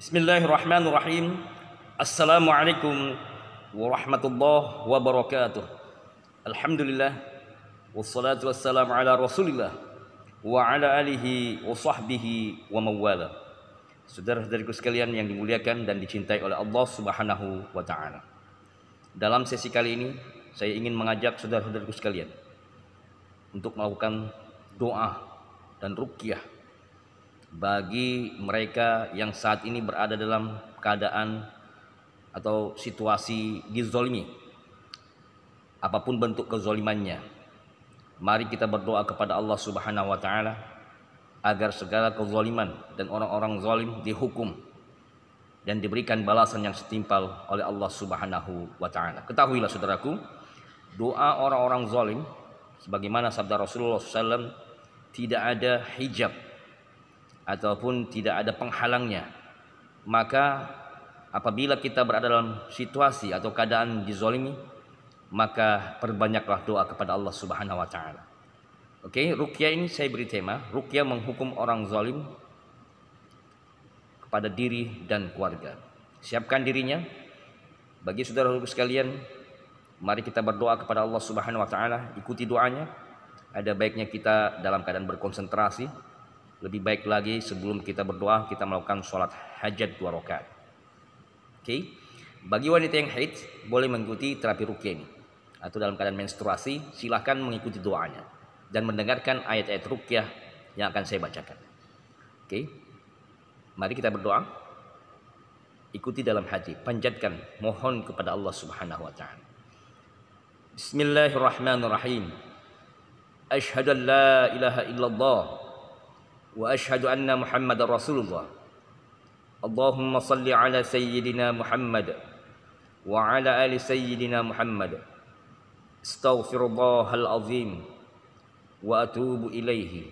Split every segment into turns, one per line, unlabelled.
Bismillahirrahmanirrahim. Assalamualaikum warahmatullahi wabarakatuh. Alhamdulillah wassalatu wassalamu ala Rasulillah wa ala alihi wa sahbihi wa mawala. Saudara-saudariku sekalian yang dimuliakan dan dicintai oleh Allah Subhanahu wa taala. Dalam sesi kali ini saya ingin mengajak saudara-saudariku sekalian untuk melakukan doa dan ruqyah bagi mereka yang saat ini berada dalam keadaan atau situasi dizolimi apapun bentuk kezolimannya mari kita berdoa kepada Allah subhanahu wa ta'ala agar segala kezoliman dan orang-orang zolim dihukum dan diberikan balasan yang setimpal oleh Allah subhanahu wa ta'ala ketahuilah saudaraku doa orang-orang zolim sebagaimana sabda Rasulullah SAW tidak ada hijab ataupun tidak ada penghalangnya maka apabila kita berada dalam situasi atau keadaan dizolimi maka perbanyaklah doa kepada Allah Subhanahu wa taala. Oke, rukia rukyah ini saya beri tema rukyah menghukum orang zolim kepada diri dan keluarga. Siapkan dirinya. Bagi saudara-saudara sekalian, mari kita berdoa kepada Allah Subhanahu wa taala, ikuti doanya. Ada baiknya kita dalam keadaan berkonsentrasi lebih baik lagi sebelum kita berdoa kita melakukan sholat hajat dua rakaat. Oke. Okay? Bagi wanita yang haid boleh mengikuti terapi rukyah ini atau dalam keadaan menstruasi silahkan mengikuti doanya dan mendengarkan ayat-ayat rukyah yang akan saya bacakan. Oke. Okay? Mari kita berdoa. Ikuti dalam hati, panjatkan mohon kepada Allah Subhanahu wa taala. Bismillahirrahmanirrahim. Asyhadu an la ilaha illallah واشهد ان محمد رسول الله اللهم صل على سيدنا محمد وعلى ال سيدنا محمد استغفر الله العظيم واتوب اليه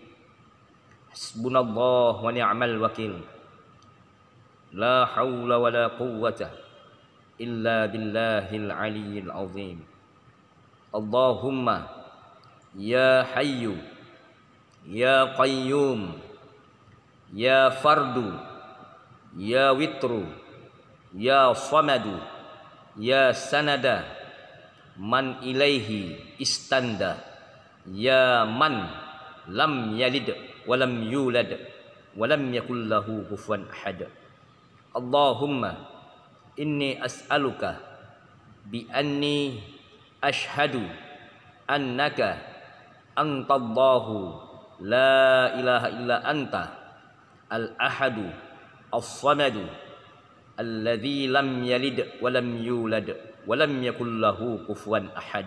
حسبنا الله ونعم الوكيل لا حول ولا قوه الا بالله العلي العظيم اللهم يا حي يا قيوم Ya fardu Ya witru Ya samadu Ya sanada Man ilaihi istanda Ya man lam yalid Walam yulad Walam yakullahu kufuan ahad Allahumma Inni as'aluka Bi anni ashadu Annaka Allahu, La ilaha illa anta الأحد الصمد الذي لم يلد ولم يولد ولم يكن له كفوا أحد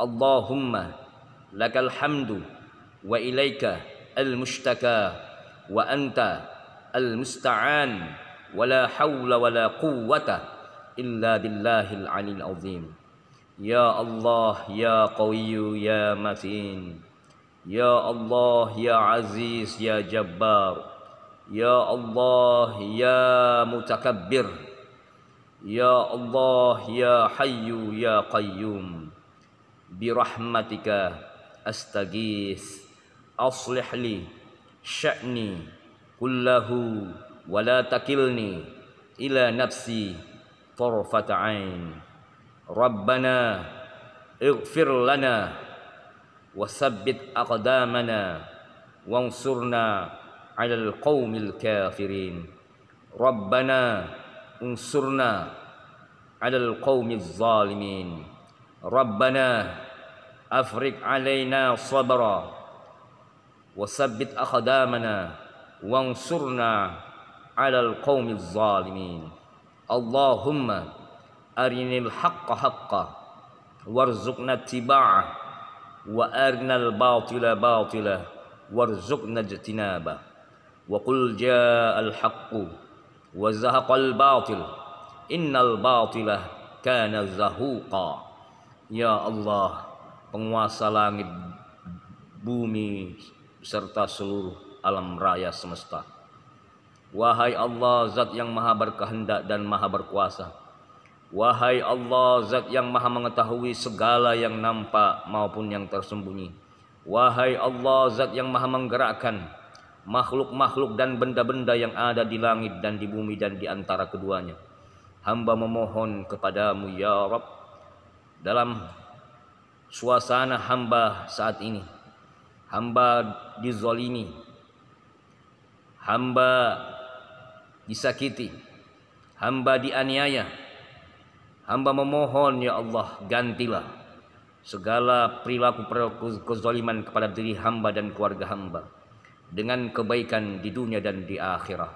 اللهم لك الحمد وإليك المشتكى وأنت المستعان ولا حول ولا قوة إلا بالله العلي العظيم يا الله يا قوي يا متين يا الله يا عزيز يا جبار يا الله يا متكبر يا الله يا حي يا قيوم برحمتك أستغيث أصلح لي شأني كله ولا تكلني إلى نفسي طرفة عين ربنا اغفر لنا وثبت أقدامنا وانصرنا على القوم الكافرين ربنا انصرنا على القوم الظالمين ربنا أفرق علينا صبرا وثبت أقدامنا وانصرنا على القوم الظالمين اللهم أرنا الحق حقا وارزقنا اتباعه وأرنا الباطل باطلا وارزقنا اجتنابه وقل جاء الحق وزهق الباطل إن الباطل كان زهوقا يا الله penguasa langit bumi serta seluruh alam raya semesta wahai Allah zat yang maha berkehendak dan maha berkuasa wahai Allah zat yang maha mengetahui segala yang nampak maupun yang tersembunyi wahai Allah zat yang maha menggerakkan makhluk-makhluk dan benda-benda yang ada di langit dan di bumi dan di antara keduanya. Hamba memohon kepadamu ya Rabb dalam suasana hamba saat ini. Hamba dizolimi. Hamba disakiti. Hamba dianiaya. Hamba memohon ya Allah gantilah segala perilaku perilaku kezaliman kepada diri hamba dan keluarga hamba dengan kebaikan di dunia dan di akhirat.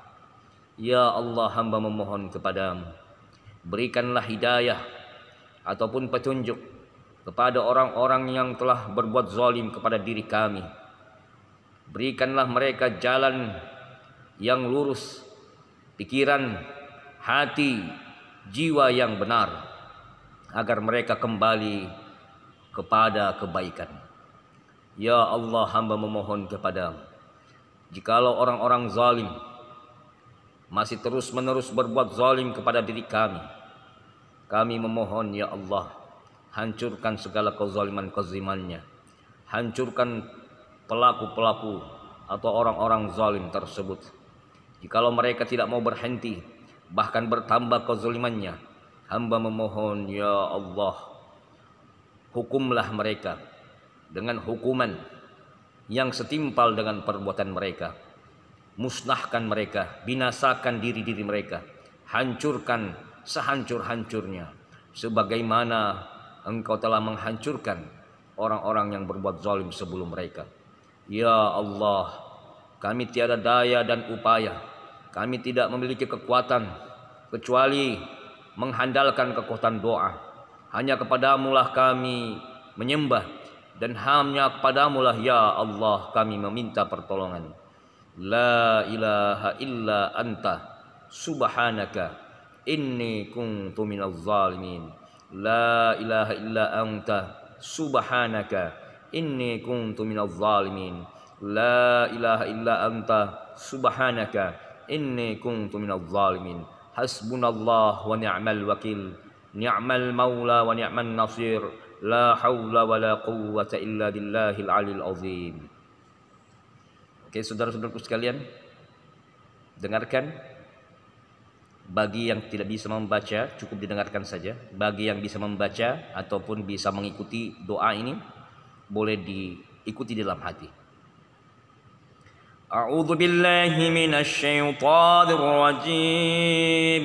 Ya Allah hamba memohon kepadamu, berikanlah hidayah ataupun petunjuk kepada orang-orang yang telah berbuat zalim kepada diri kami. Berikanlah mereka jalan yang lurus, pikiran, hati, jiwa yang benar agar mereka kembali kepada kebaikan. Ya Allah hamba memohon kepadamu Jikalau orang-orang zalim masih terus-menerus berbuat zalim kepada diri kami, kami memohon ya Allah, hancurkan segala kezaliman kezimannya, Hancurkan pelaku-pelaku atau orang-orang zalim tersebut. Jikalau mereka tidak mau berhenti, bahkan bertambah kezalimannya, hamba memohon ya Allah, hukumlah mereka dengan hukuman yang setimpal dengan perbuatan mereka. Musnahkan mereka, binasakan diri-diri mereka, hancurkan sehancur-hancurnya. Sebagaimana engkau telah menghancurkan orang-orang yang berbuat zalim sebelum mereka. Ya Allah, kami tiada daya dan upaya. Kami tidak memiliki kekuatan kecuali mengandalkan kekuatan doa. Hanya kepadamulah kami menyembah dan hamnya kepadamu lah ya Allah kami meminta pertolongan. La ilaha illa anta subhanaka inni kuntu minaz zalimin. La ilaha illa anta subhanaka inni kuntu minaz zalimin. La ilaha illa anta subhanaka inni kuntu minaz zalimin. Hasbunallah wa ni'mal wakil. Ni'mal maula wa ni'mal nasir. La haula wa la quwwata illa billahil alil azim. Oke, saudara-saudaraku sekalian, dengarkan bagi yang tidak bisa membaca cukup didengarkan saja bagi yang bisa membaca ataupun bisa mengikuti doa ini boleh diikuti dalam hati A'udzu billahi minasy syaithanir rajim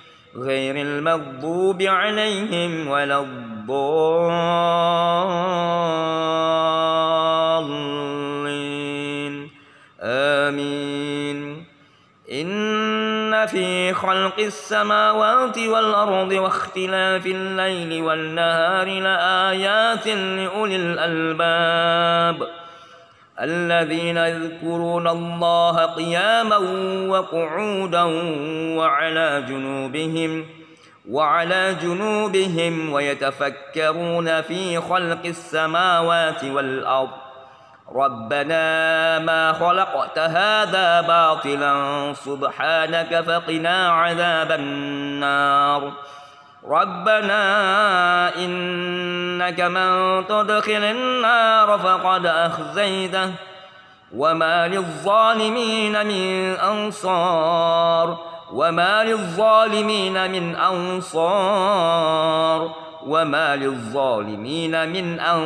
غير المغضوب عليهم ولا الضالين آمين إن في خلق السماوات والأرض واختلاف الليل والنهار لآيات لأولي الألباب الذين يذكرون الله قياما وقعودا وعلى جنوبهم وعلى جنوبهم ويتفكرون في خلق السماوات والأرض ربنا ما خلقت هذا باطلا سبحانك فقنا عذاب النار ربنا إنك من تدخل النار فقد أخزيته وما للظالمين من أنصار وما للظالمين من أنصار وما للظالمين من أنصار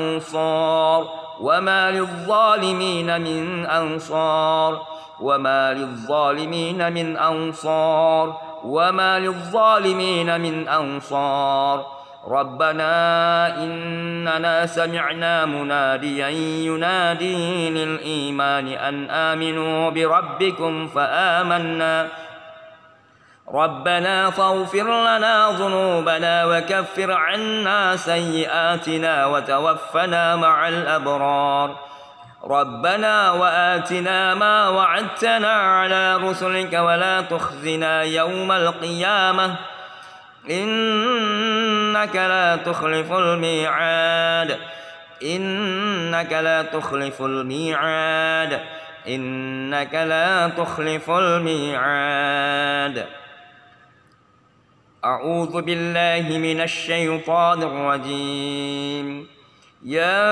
وما للظالمين من أنصار وما للظالمين من أنصار وما للظالمين من أنصار ربنا إننا سمعنا مناديا ينادي للإيمان أن آمنوا بربكم فآمنا ربنا فاغفر لنا ذنوبنا وكفر عنا سيئاتنا وتوفنا مع الأبرار ربنا وآتنا ما وعدتنا على رسلك ولا تخزنا يوم القيامة إنك لا تخلف الميعاد إنك لا تخلف الميعاد إنك لا تخلف الميعاد أعوذ بالله من الشيطان الرجيم يا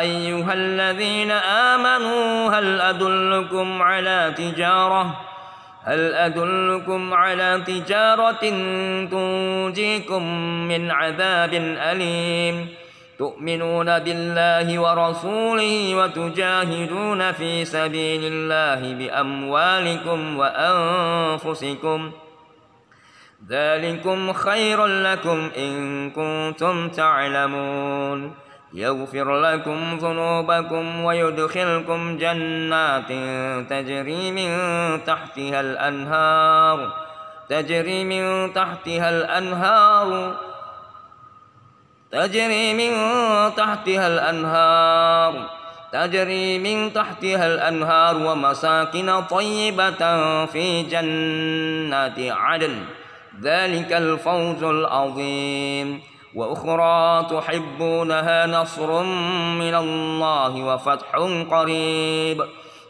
أيها الذين آمنوا هل أدلكم على تجارة هل أدلكم على تجارة تنجيكم من عذاب أليم تؤمنون بالله ورسوله وتجاهدون في سبيل الله بأموالكم وأنفسكم ۖ ذلكم خير لكم إن كنتم تعلمون يغفر لكم ذنوبكم ويدخلكم جنات تجري من تحتها الأنهار تجري من تحتها الأنهار تجري من تحتها الأنهار تجري من تحتها الأنهار ومساكن طيبة في جنات عدن ذلك الفوز العظيم وأخرى تحبونها نصر من الله وفتح قريب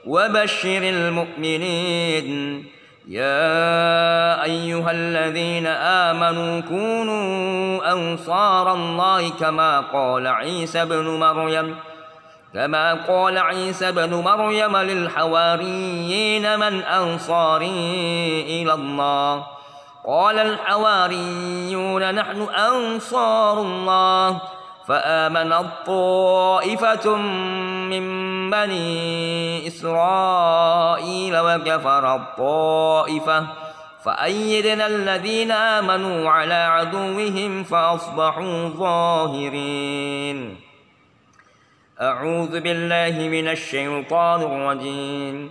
وبشر المؤمنين يا أيها الذين آمنوا كونوا أنصار الله كما قال عيسى بن مريم كما قال عيسى بن مريم للحواريين من أنصاري إلى الله قال الحواريون نحن أنصار الله فآمنت طائفة من بني إسرائيل وكفرت طائفة فأيدنا الذين آمنوا على عدوهم فأصبحوا ظاهرين أعوذ بالله من الشيطان الرجيم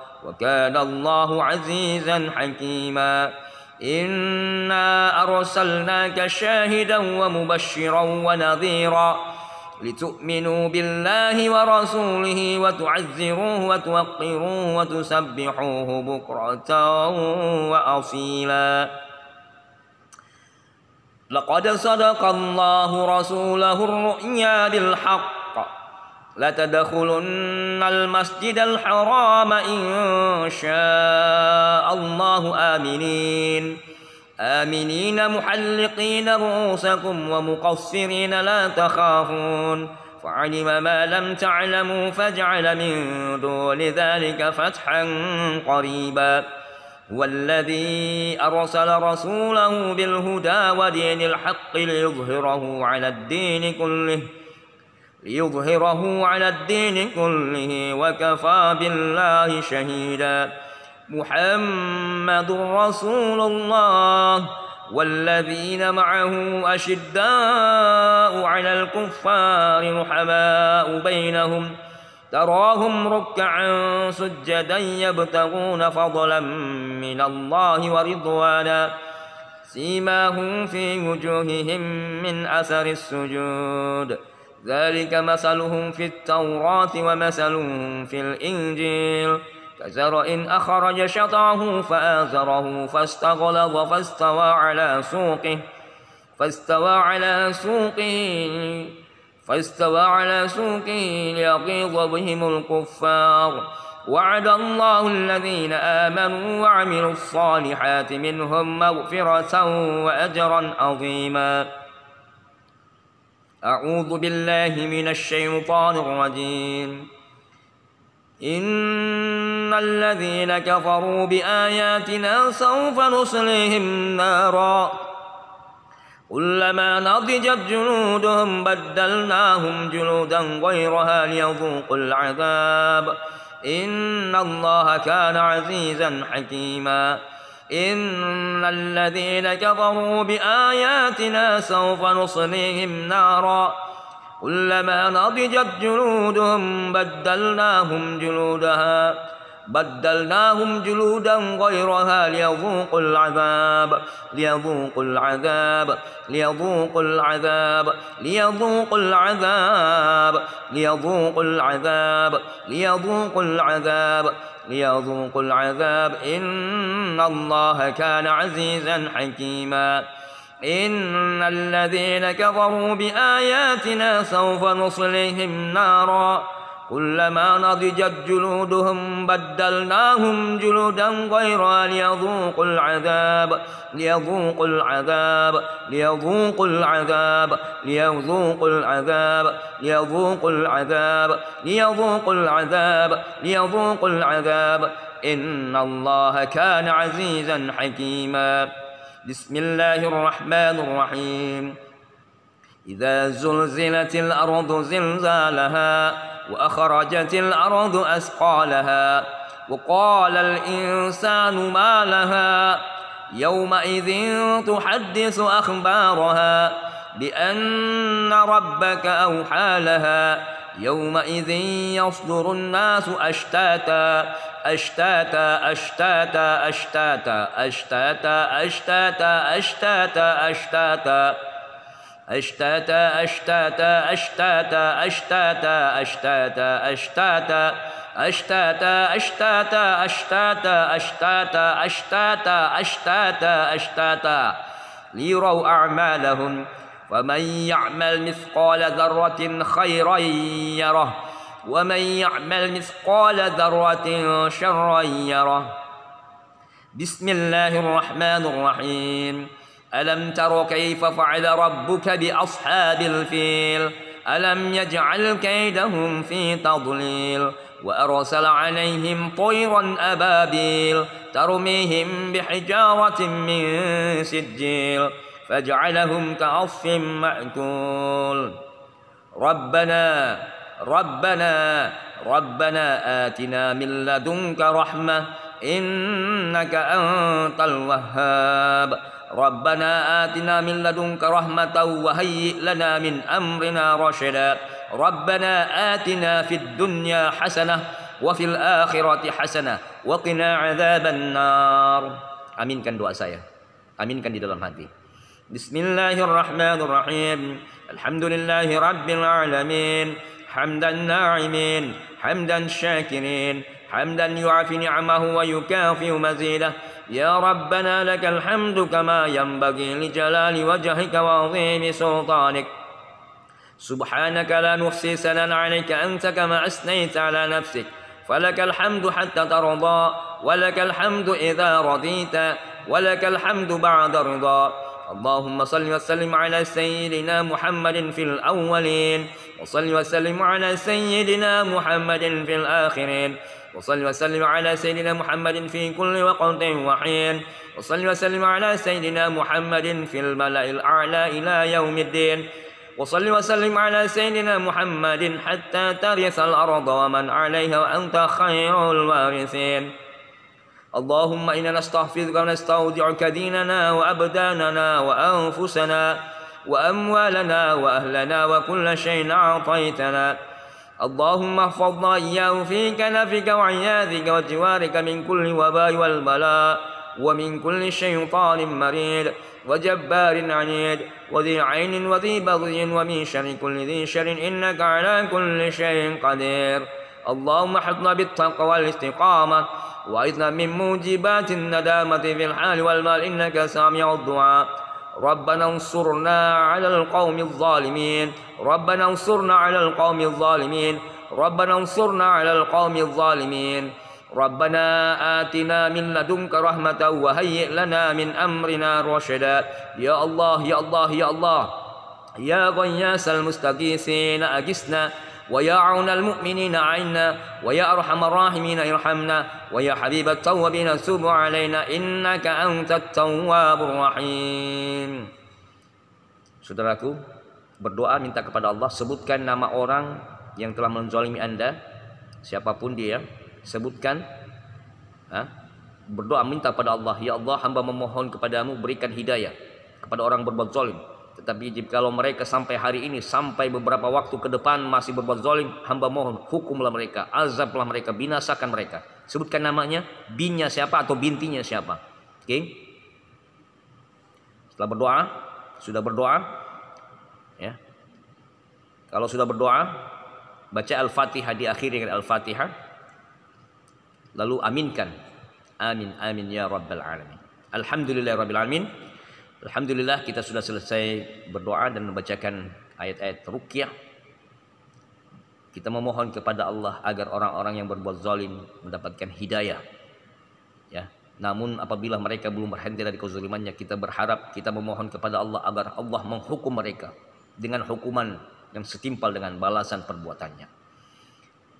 وكان الله عزيزا حكيما إنا أرسلناك شاهدا ومبشرا ونذيرا لتؤمنوا بالله ورسوله وتعزروه وتوقروه وتسبحوه بكرة وأصيلا لقد صدق الله رسوله الرؤيا بالحق لتدخلن المسجد الحرام إن شاء الله آمنين آمنين محلقين رؤوسكم ومقصرين لا تخافون فعلم ما لم تعلموا فجعل من دون ذلك فتحا قريبا والذي أرسل رسوله بالهدى ودين الحق ليظهره على الدين كله ليظهره على الدين كله وكفى بالله شهيدا محمد رسول الله والذين معه أشداء على الكفار رحماء بينهم تراهم ركعا سجدا يبتغون فضلا من الله ورضوانا سيماهم في وجوههم من أثر السجود ذلك مثلهم في التوراة ومثلهم في الإنجيل كزرع أخرج شطعه فآزره فاستغلظ فاستوى على سوقه فاستوى على سوقه فاستوى على سوقه ليغيظ بهم الكفار وعد الله الذين آمنوا وعملوا الصالحات منهم مغفرة وأجرا عظيما أعوذ بالله من الشيطان الرجيم إن الذين كفروا بآياتنا سوف نصليهم نارا كلما نضجت جلودهم بدلناهم جلودا غيرها ليذوقوا العذاب إن الله كان عزيزا حكيما إن الذين كفروا بآياتنا سوف نصليهم نارا كلما نضجت جلودهم بدلناهم جلودها بدلناهم جلودا غيرها ليذوقوا العذاب ليذوقوا العذاب ليذوقوا العذاب ليذوقوا العذاب ليذوقوا العذاب ليذوقوا العذاب ليذوقوا العذاب إن الله كان عزيزا حكيما إن الذين كفروا بآياتنا سوف نصليهم نارا كلما نضجت جلودهم بدلناهم جلودا غيرا ليذوقوا العذاب ليذوقوا العذاب ليذوقوا العذاب ليذوقوا العذاب ليذوقوا العذاب ليذوقوا العذاب ليذوقوا العذاب إن الله كان عزيزا حكيما بسم الله الرحمن الرحيم إذا زلزلت الأرض زلزالها وأخرجت الأرض أثقالها وقال الإنسان ما لها يومئذ تحدث أخبارها بأن ربك أوحى لها يومئذ يصدر الناس أشتاتا أشتاتا أشتاتا أشتاتا أشتاتا أشتاتا أشتاتا أشتاتا, أشتاتا أشتاتا أشتاتا أشتاتا أشتاتا أشتاتا أشتاتا أشتاتا أشتاتا أشتاتا أشتاتا أشتاتا أشتاتا أشتاتا ليروا أعمالهم ومن يعمل مثقال ذرة خيرا يره ومن يعمل مثقال ذرة شرا يره بسم الله الرحمن الرحيم ألم تر كيف فعل ربك بأصحاب الفيل ألم يجعل كيدهم في تضليل وأرسل عليهم طيرا أبابيل ترميهم بحجارة من سجيل فاجعلهم كعصف مأكول ربنا ربنا ربنا آتنا من لدنك رحمة إنك أنت الوهاب ربنا آتنا من لدنك رحمة وهيئ لنا من أمرنا رشدا ربنا آتنا في الدنيا حسنة وفي الآخرة حسنة وقنا عذاب النار أمينكن دعاء saya أمين di dalam hati بسم الله الرحمن الرحيم الحمد لله رب العالمين حمدا ناعمين حمدا شاكرين حمدا يعفي نعمه ويكافئ مزيده يا ربنا لك الحمد كما ينبغي لجلال وجهك وعظيم سلطانك سبحانك لا نحصي سنا عليك أنت كما أثنيت على نفسك فلك الحمد حتى ترضى ولك الحمد إذا رضيت ولك الحمد بعد رضا اللهم صل وسلم على سيدنا محمد في الأولين وصل وسلم على سيدنا محمد في الآخرين وصل وسلم على سيدنا محمد في كل وقت وحين وصل وسلم على سيدنا محمد في الملأ الأعلى إلى يوم الدين وصل وسلم على سيدنا محمد حتى ترث الأرض ومن عليها وأنت خير الوارثين اللهم إنا نستحفظك ونستودعك ديننا وأبداننا وأنفسنا وأموالنا وأهلنا وكل شيء أعطيتنا اللهم احفظنا إياه في كنفك وعياذك وجوارك من كل وباء والبلاء ومن كل شيطان مريد وجبار عنيد وذي عين وذي بغي ومن شر كل ذي شر إنك على كل شيء قدير اللهم احفظنا بالتقوى والاستقامة وأعذنا من موجبات الندامة في الحال والمال إنك سامع الدعاء ربنا انصرنا على القوم الظالمين ربنا انصرنا على القوم الظالمين ربنا انصرنا على القوم الظالمين ربنا آتنا من لدنك رحمة وهيئ لنا من أمرنا رشدا يا الله يا الله يا الله يا غياس المستغيثين أجسنا ويا عون المؤمنين عنا ويا أرحم الراحمين ارحمنا ويا حبيب التوابين سب علينا إنك أنت التواب الرحيم Saudaraku, berdoa minta kepada Allah, sebutkan nama orang yang telah menzalimi Anda, siapapun dia, sebutkan. Berdoa minta kepada Allah, Ya Allah, hamba memohon kepadamu berikan hidayah kepada orang berbuat zalim tetapi jika mereka sampai hari ini, sampai beberapa waktu ke depan masih berbuat zolim, hamba mohon hukumlah mereka, azablah mereka, binasakan mereka. Sebutkan namanya, binnya siapa atau bintinya siapa. Oke? Okay? Setelah berdoa, sudah berdoa, ya. Kalau sudah berdoa, baca Al-Fatihah di akhir dengan Al-Fatihah. Lalu aminkan. Amin, amin ya Rabbal Alamin. Alhamdulillah Rabbil Alamin. Alhamdulillah kita sudah selesai berdoa dan membacakan ayat-ayat rukyah. Kita memohon kepada Allah agar orang-orang yang berbuat zalim mendapatkan hidayah. Ya. Namun apabila mereka belum berhenti dari kezalimannya, kita berharap kita memohon kepada Allah agar Allah menghukum mereka dengan hukuman yang setimpal dengan balasan perbuatannya.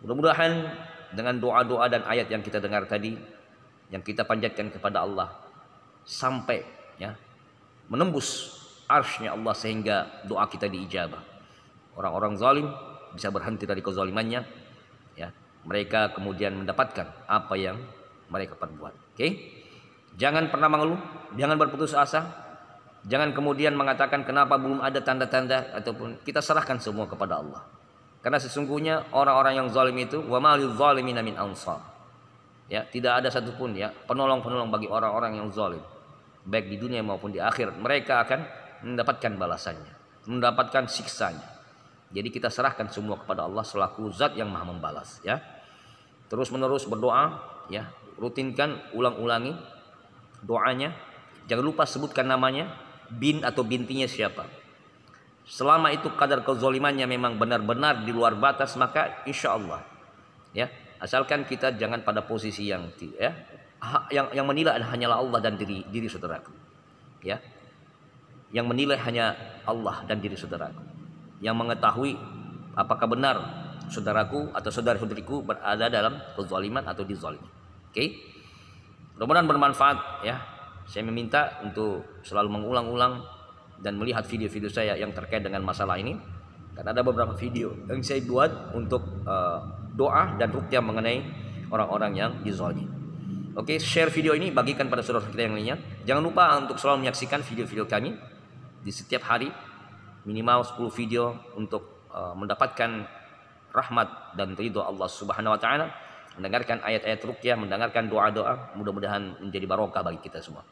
Mudah-mudahan dengan doa-doa dan ayat yang kita dengar tadi yang kita panjatkan kepada Allah sampai ya menembus arshnya Allah sehingga doa kita diijabah. Orang-orang zalim bisa berhenti dari kezalimannya ya. Mereka kemudian mendapatkan apa yang mereka perbuat. Oke? Jangan pernah mengeluh, jangan berputus asa. Jangan kemudian mengatakan kenapa belum ada tanda-tanda ataupun kita serahkan semua kepada Allah. Karena sesungguhnya orang-orang yang zalim itu wa malil zalimin min ansar. Ya, tidak ada satupun ya penolong-penolong bagi orang-orang yang zalim baik di dunia maupun di akhirat mereka akan mendapatkan balasannya mendapatkan siksanya jadi kita serahkan semua kepada Allah selaku zat yang maha membalas ya terus menerus berdoa ya rutinkan ulang-ulangi doanya jangan lupa sebutkan namanya bin atau bintinya siapa selama itu kadar kezolimannya memang benar-benar di luar batas maka insya Allah ya asalkan kita jangan pada posisi yang ya yang yang menilai hanyalah Allah dan diri diri saudaraku. Ya. Yang menilai hanya Allah dan diri saudaraku. Yang mengetahui apakah benar saudaraku atau saudara-saudariku berada dalam kezaliman atau dizalimi. Oke. Okay? Mudah-mudahan bermanfaat ya. Saya meminta untuk selalu mengulang-ulang dan melihat video-video saya yang terkait dengan masalah ini karena ada beberapa video yang saya buat untuk uh, doa dan rukyah mengenai orang-orang yang dizalimi. Oke, okay, share video ini bagikan pada saudara kita yang lainnya. Jangan lupa untuk selalu menyaksikan video-video kami di setiap hari minimal 10 video untuk uh, mendapatkan rahmat dan ridho Allah Subhanahu wa taala, mendengarkan ayat-ayat ruqyah, mendengarkan doa-doa, mudah-mudahan menjadi barokah bagi kita semua.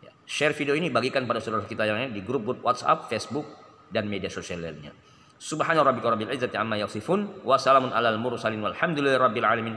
Ya. Share video ini bagikan pada saudara kita yang lainnya di grup-grup WhatsApp, Facebook dan media sosial lainnya. Subhanahu rabbil izzati amma yasifun wa salamun alal mursalin walhamdulillahi rabbil alamin.